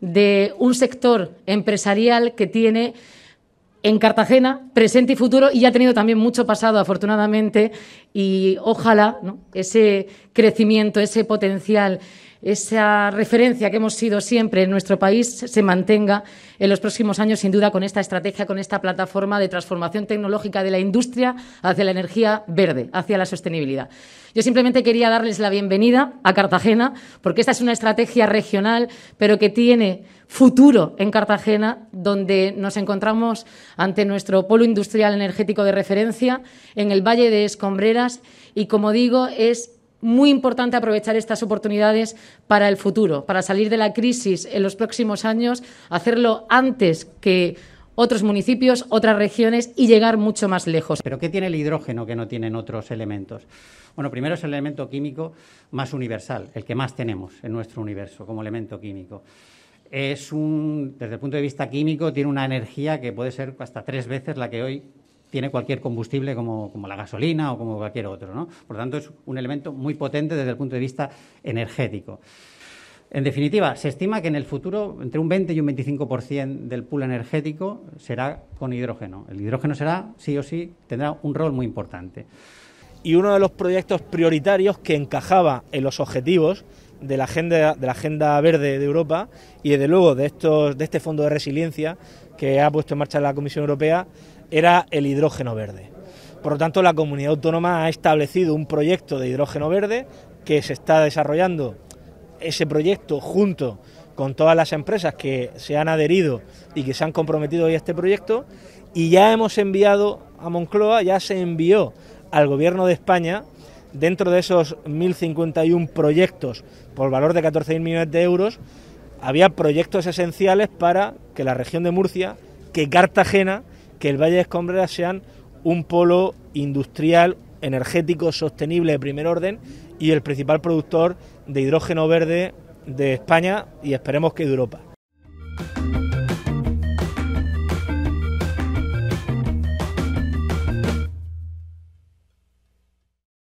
de un sector empresarial que tiene en Cartagena, presente y futuro, y ha tenido también mucho pasado, afortunadamente, y ojalá ese crecimiento, ese potencial esa referencia que hemos sido siempre en nuestro país se mantenga en los próximos años, sin duda, con esta estrategia, con esta plataforma de transformación tecnológica de la industria hacia la energía verde, hacia la sostenibilidad. Yo simplemente quería darles la bienvenida a Cartagena, porque esta es una estrategia regional, pero que tiene futuro en Cartagena, donde nos encontramos ante nuestro polo industrial energético de referencia en el Valle de Escombreras y, como digo, es muy importante aprovechar estas oportunidades para el futuro, para salir de la crisis en los próximos años, hacerlo antes que otros municipios, otras regiones y llegar mucho más lejos. ¿Pero qué tiene el hidrógeno que no tienen otros elementos? Bueno, primero es el elemento químico más universal, el que más tenemos en nuestro universo como elemento químico. Es un, desde el punto de vista químico, tiene una energía que puede ser hasta tres veces la que hoy tiene cualquier combustible como, la gasolina o como cualquier otro. ¿no? Por lo tanto, es un elemento muy potente desde el punto de vista energético. En definitiva, se estima que en el futuro entre un 20 y un 25% del pool energético será con hidrógeno. El hidrógeno será, sí o sí, tendrá un rol muy importante. Y uno de los proyectos prioritarios que encajaba en los objetivos de la agenda, de la agenda verde de Europa y desde luego de, estos, de este fondo de resiliencia que ha puesto en marcha la Comisión Europea era el hidrógeno verde. Por lo tanto, la comunidad autónoma ha establecido un proyecto de hidrógeno verde que se está desarrollando ese proyecto junto con todas las empresas que se han adherido y que se han comprometido hoy a este proyecto y ya hemos enviado a Moncloa, ya se envió al Gobierno de España dentro de esos 1.051 proyectos por valor de 14.000 millones de euros, había proyectos esenciales para que la región de Murcia, que Cartagena que el Valle de Escombrera sea un polo industrial, energético, sostenible de primer orden y el principal productor de hidrógeno verde de España y esperemos que de Europa.